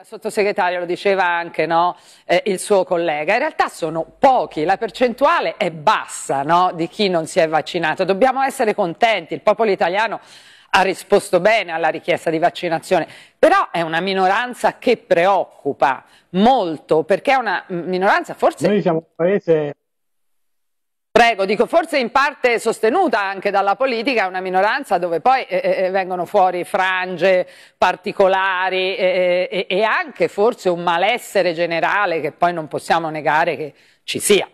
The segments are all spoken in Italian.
La sottosegretaria lo diceva anche no? eh, il suo collega, in realtà sono pochi, la percentuale è bassa no? di chi non si è vaccinato, dobbiamo essere contenti, il popolo italiano ha risposto bene alla richiesta di vaccinazione, però è una minoranza che preoccupa molto, perché è una minoranza forse... Noi siamo un paese Prego, dico forse in parte sostenuta anche dalla politica, una minoranza dove poi eh, eh, eh vengono fuori frange particolari eh, eh e anche forse un malessere generale che poi non possiamo negare che ci sia.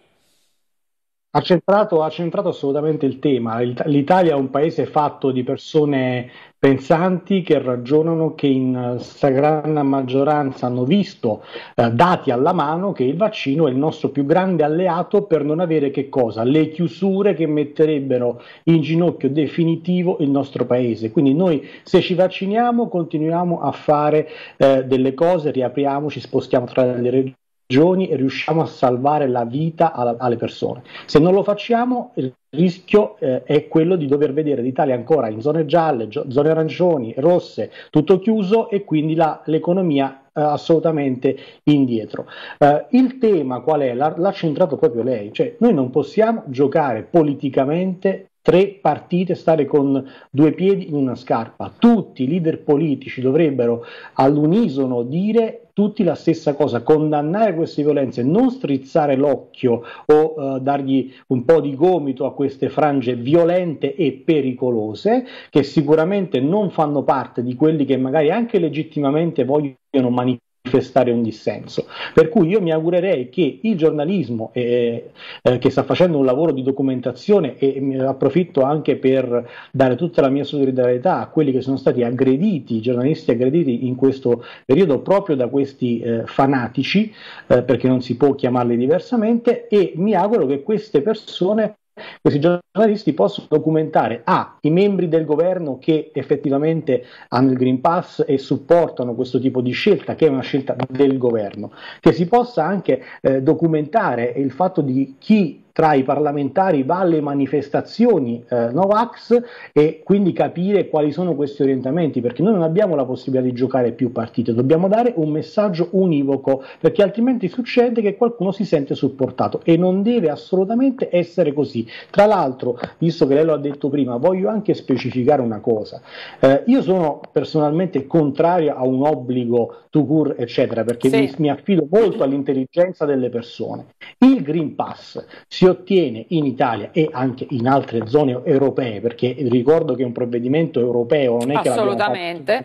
Ha centrato, ha centrato, assolutamente il tema. L'Italia è un paese fatto di persone pensanti che ragionano, che in eh, stragrande maggioranza hanno visto, eh, dati alla mano, che il vaccino è il nostro più grande alleato per non avere che cosa? Le chiusure che metterebbero in ginocchio definitivo il nostro paese. Quindi noi se ci vacciniamo continuiamo a fare eh, delle cose, riapriamoci, spostiamo tra le regioni ragioni riusciamo a salvare la vita alla, alle persone. Se non lo facciamo, il rischio eh, è quello di dover vedere l'Italia ancora in zone gialle, gio- zone arancioni, rosse, tutto chiuso e quindi la, l'economia eh, assolutamente indietro. Eh, il tema qual è? L'ha, l'ha centrato proprio lei, cioè noi non possiamo giocare politicamente tre partite, stare con due piedi in una scarpa. Tutti i leader politici dovrebbero all'unisono dire tutti la stessa cosa, condannare queste violenze, non strizzare l'occhio o eh, dargli un po' di gomito a queste frange violente e pericolose che sicuramente non fanno parte di quelli che magari anche legittimamente vogliono manipolare manifestare un dissenso. Per cui io mi augurerei che il giornalismo, eh, eh, che sta facendo un lavoro di documentazione, e ne approfitto anche per dare tutta la mia solidarietà a quelli che sono stati aggrediti, giornalisti aggrediti in questo periodo proprio da questi eh, fanatici, eh, perché non si può chiamarli diversamente, e mi auguro che queste persone questi giornalisti possono documentare A, i membri del governo che effettivamente hanno il Green Pass e supportano questo tipo di scelta, che è una scelta del governo, che si possa anche eh, documentare il fatto di chi tra i parlamentari va alle manifestazioni eh, Novax e quindi capire quali sono questi orientamenti, perché noi non abbiamo la possibilità di giocare più partite, dobbiamo dare un messaggio univoco, perché altrimenti succede che qualcuno si sente supportato e non deve assolutamente essere così. Tra l'altro, visto che lei lo ha detto prima, voglio anche specificare una cosa. Eh, io sono personalmente contrario a un obbligo to cure, eccetera, perché sì. mi, mi, affido molto all'intelligenza delle persone. Il Green Pass si ottiene in Italia e anche in altre zone europee, perché ricordo che è un provvedimento europeo non è che l'abbiamo fatto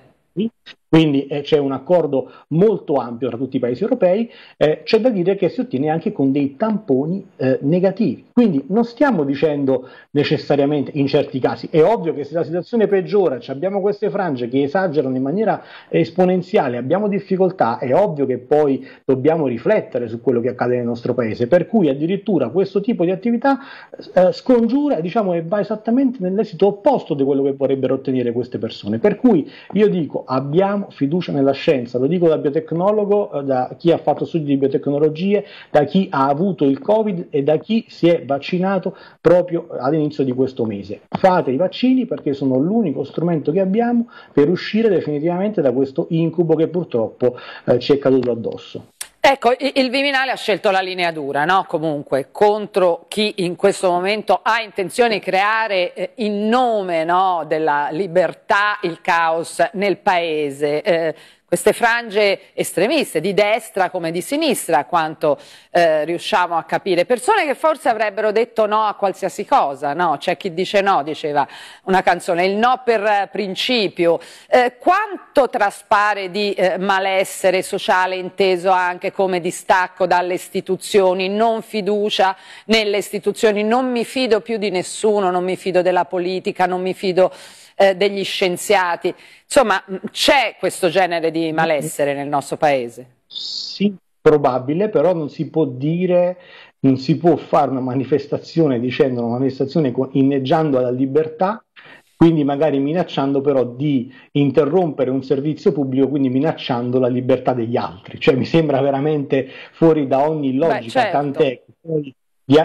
quindi eh, c'è un accordo molto ampio tra tutti i paesi europei, eh, c'è da dire che si ottiene anche con dei tamponi eh, negativi. Quindi non stiamo dicendo necessariamente in certi casi, è ovvio che se la situazione peggiora, abbiamo queste frange che esagerano in maniera esponenziale, abbiamo difficoltà, è ovvio che poi dobbiamo riflettere su quello che accade nel nostro paese, per cui addirittura questo tipo di attività eh, scongiura diciamo, e va esattamente nell'esito opposto di quello che vorrebbero ottenere queste persone. Per cui io dico abbiamo abbiamo fiducia nella scienza, lo dico da biotecnologo, eh, da chi ha fatto studi di biotecnologie, da chi ha avuto il Covid e da chi si è vaccinato proprio all'inizio di questo mese. Fate i vaccini perché sono l'unico strumento che abbiamo per uscire definitivamente da questo incubo che purtroppo eh, ci è caduto addosso. Ecco, il Viminale ha scelto la linea dura, no? comunque, contro chi in questo momento ha intenzione di creare eh, in nome no, della libertà il caos nel Paese. Eh, queste frange estremiste di destra come di sinistra, a quanto eh, riusciamo a capire. Persone che forse avrebbero detto no a qualsiasi cosa, no? C'è chi dice no, diceva una canzone, il no per principio. Eh, quanto traspare di eh, malessere sociale inteso anche come distacco dalle istituzioni, non fiducia nelle istituzioni, non mi fido più di nessuno, non mi fido della politica, non mi fido eh, degli scienziati. Insomma, c'è questo genere di malessere nel nostro paese? Sì, probabile, però non si può dire non si può fare una manifestazione dicendo una manifestazione inneggiando alla libertà, quindi magari minacciando però di interrompere un servizio pubblico, quindi minacciando la libertà degli altri. Cioè mi sembra veramente fuori da ogni logica, Beh, certo. tant'è che poi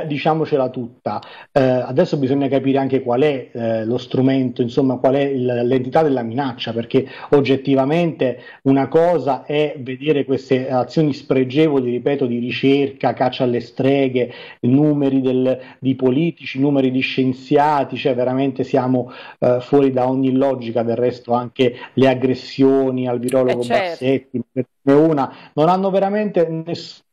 diciamocela tutta, eh, adesso bisogna capire anche qual è eh, lo strumento, insomma qual è il, l'entità della minaccia, perché oggettivamente una cosa è vedere queste azioni spregevoli, ripeto, di ricerca, caccia alle streghe, numeri del, di politici, numeri di scienziati, cioè veramente siamo eh, fuori da ogni logica, del resto anche le aggressioni al virologo eh certo. Bassetti, una, non hanno veramente nessun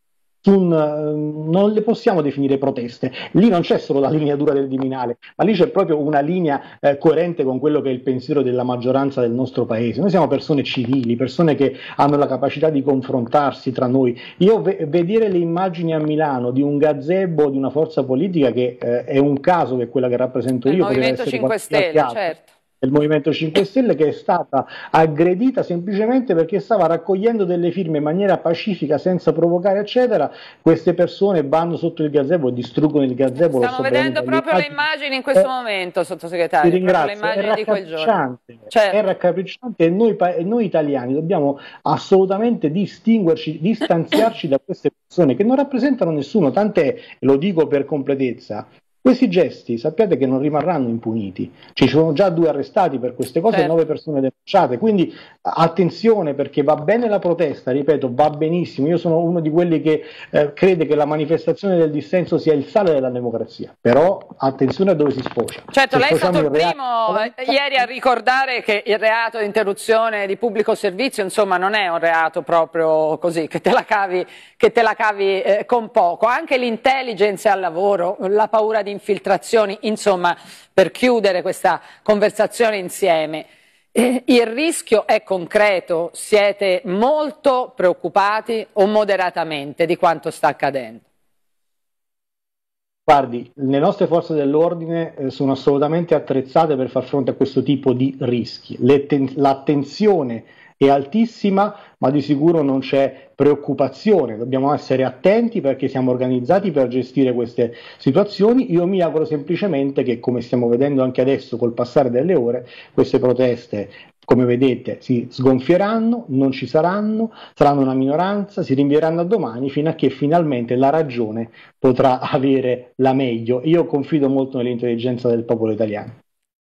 un, eh, non le possiamo definire proteste. Lì non c'è solo la linea dura del Viminale, ma lì c'è proprio una linea eh, coerente con quello che è il pensiero della maggioranza del nostro paese. Noi siamo persone civili, persone che hanno la capacità di confrontarsi tra noi. Io ve- vedere le immagini a Milano di un gazebo di una forza politica che eh, è un caso che è quella che rappresento il io. Il Movimento 5 Stelle, certo del Movimento 5 Stelle che è stata aggredita semplicemente perché stava raccogliendo delle firme in maniera pacifica senza provocare eccetera queste persone vanno sotto il gazebo e distruggono il gazebo stiamo vedendo proprio le immagini in questo è, eh, momento sottosegretario ti ringrazio, è di quel giorno certo. è raccapricciante e noi, noi, italiani dobbiamo assolutamente distinguerci distanziarci da queste persone che non rappresentano nessuno tant'è, lo dico per completezza questi gesti sappiate che non rimarranno impuniti, ci sono già due arrestati per queste cose certo. e nove persone denunciate, quindi attenzione perché va bene la protesta, ripeto, va benissimo, io sono uno di quelli che eh, crede che la manifestazione del dissenso sia il sale della democrazia, però attenzione a dove si sfocia. Certo, Se lei è stato il, il primo eh, ieri a ricordare che il reato di interruzione di pubblico servizio insomma non è un reato proprio così, che te la cavi, te la cavi eh, con poco, anche l'intelligence al lavoro, la paura di infiltrazioni, insomma per chiudere questa conversazione insieme. Eh, il rischio è concreto, siete molto preoccupati o moderatamente di quanto sta accadendo? Guardi, le nostre forze dell'ordine eh, sono assolutamente attrezzate per far fronte a questo tipo di rischi. L'atten- l'attenzione è altissima, ma di sicuro non c'è preoccupazione, dobbiamo essere attenti perché siamo organizzati per gestire queste situazioni. Io mi auguro semplicemente che, come stiamo vedendo anche adesso col passare delle ore, queste proteste come vedete, si sgonfieranno, non ci saranno, saranno una minoranza, si rinvieranno a domani fino a che finalmente la ragione potrà avere la meglio. Io confido molto nell'intelligenza del popolo italiano.